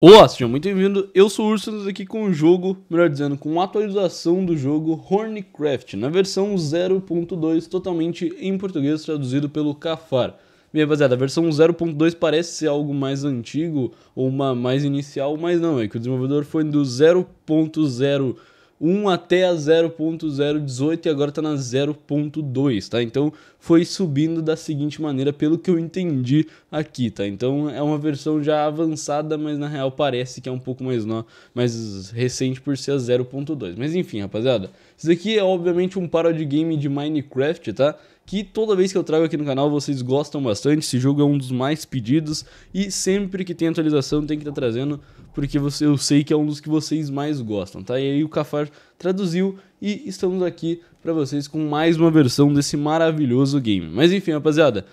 Olá, seja muito bem-vindo. Eu sou o Ursus aqui com o jogo, melhor dizendo, com a atualização do jogo Hornycraft, na versão 0.2, totalmente em português, traduzido pelo Cafar. Minha rapaziada, a versão 0.2 parece ser algo mais antigo ou uma mais inicial, mas não, é que o desenvolvedor foi do 0.0 1 até a 0.018 e agora está na 0.2, tá? Então foi subindo da seguinte maneira, pelo que eu entendi aqui, tá? Então é uma versão já avançada, mas na real parece que é um pouco mais, no... mais recente por ser a 0.2. Mas enfim, rapaziada, isso daqui é obviamente um parody game de Minecraft, tá? que toda vez que eu trago aqui no canal vocês gostam bastante. Esse jogo é um dos mais pedidos e sempre que tem atualização tem que estar tá trazendo, porque você, eu sei que é um dos que vocês mais gostam, tá? E aí o Cafar traduziu e estamos aqui para vocês com mais uma versão desse maravilhoso game. Mas enfim, rapaziada,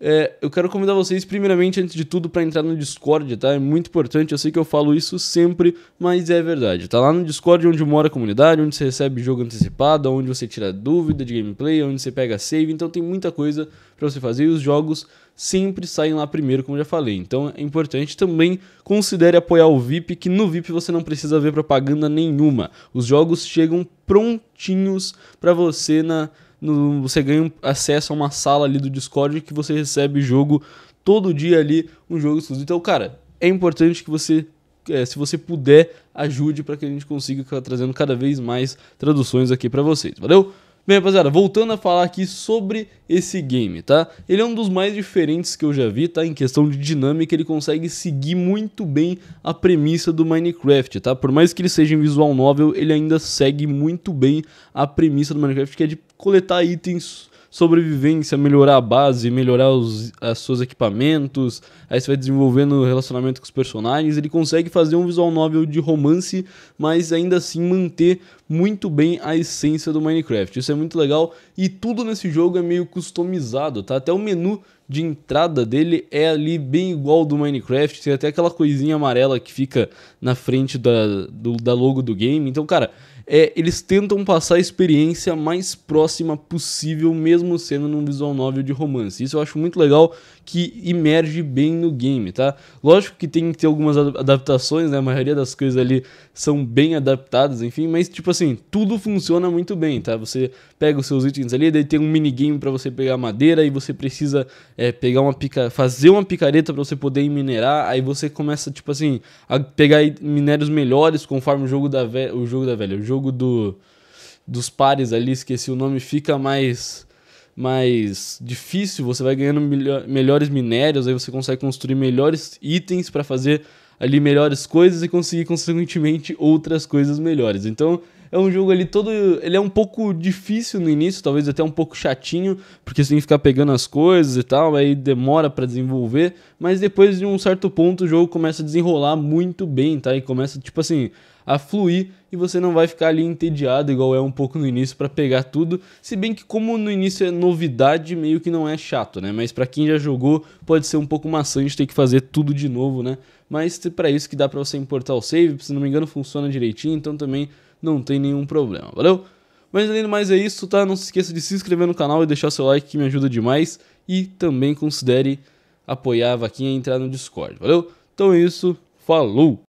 é, eu quero convidar vocês, primeiramente, antes de tudo, para entrar no Discord, tá? É muito importante, eu sei que eu falo isso sempre, mas é verdade. Tá lá no Discord onde mora a comunidade, onde você recebe jogo antecipado, onde você tira dúvida de gameplay, onde você pega save, então tem muita coisa para você fazer e os jogos sempre saem lá primeiro, como eu já falei. Então é importante também considere apoiar o VIP, que no VIP você não precisa ver propaganda nenhuma. Os jogos chegam prontinhos para você na no, você ganha acesso a uma sala ali do Discord que você recebe jogo todo dia ali, um jogo exclusivo. Então, cara, é importante que você, é, se você puder, ajude para que a gente consiga trazendo cada vez mais traduções aqui para vocês. Valeu? Bem, rapaziada, voltando a falar aqui sobre esse game, tá? Ele é um dos mais diferentes que eu já vi, tá? Em questão de dinâmica, ele consegue seguir muito bem a premissa do Minecraft, tá? Por mais que ele seja em visual novel, ele ainda segue muito bem a premissa do Minecraft, que é de coletar itens sobrevivência, melhorar a base, melhorar os as seus equipamentos, aí você vai desenvolvendo o relacionamento com os personagens, ele consegue fazer um visual novel de romance, mas ainda assim manter muito bem a essência do Minecraft. Isso é muito legal e tudo nesse jogo é meio customizado, tá? Até o menu de entrada dele é ali bem igual do Minecraft, tem até aquela coisinha amarela que fica na frente da, do, da logo do game. Então, cara, é, eles tentam passar a experiência mais próxima possível, mesmo sendo num visual novel de romance. Isso eu acho muito legal, que emerge bem no game, tá? Lógico que tem que ter algumas adaptações, né? A maioria das coisas ali são bem adaptadas, enfim, mas tipo assim, tudo funciona muito bem, tá? Você pega os seus itens ali, daí tem um minigame para você pegar madeira e você precisa é, pegar uma pica, fazer uma picareta para você poder minerar, aí você começa tipo assim, a pegar minérios melhores conforme o jogo da velha, o jogo da velha, o jogo jogo do, dos pares ali, esqueci o nome, fica mais mais difícil, você vai ganhando melhores minérios, aí você consegue construir melhores itens para fazer ali melhores coisas e conseguir consequentemente outras coisas melhores. Então, é um jogo ali todo, ele é um pouco difícil no início, talvez até um pouco chatinho, porque você tem que ficar pegando as coisas e tal, aí demora para desenvolver, mas depois de um certo ponto o jogo começa a desenrolar muito bem, tá? E começa tipo assim, a fluir e você não vai ficar ali entediado igual é um pouco no início para pegar tudo, se bem que como no início é novidade, meio que não é chato, né? Mas para quem já jogou, pode ser um pouco maçante ter que fazer tudo de novo, né? Mas para isso que dá para você importar o save, se não me engano funciona direitinho, então também não tem nenhum problema. Valeu? Mas além do mais é isso, tá? Não se esqueça de se inscrever no canal e deixar seu like que me ajuda demais. E também considere apoiar a vaquinha e entrar no Discord. Valeu? Então é isso. Falou!